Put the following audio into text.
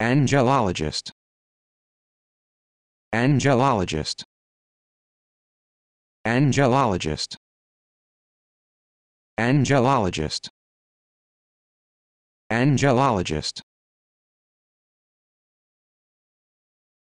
Angelologist Angelologist Angelologist Angelologist Angelologist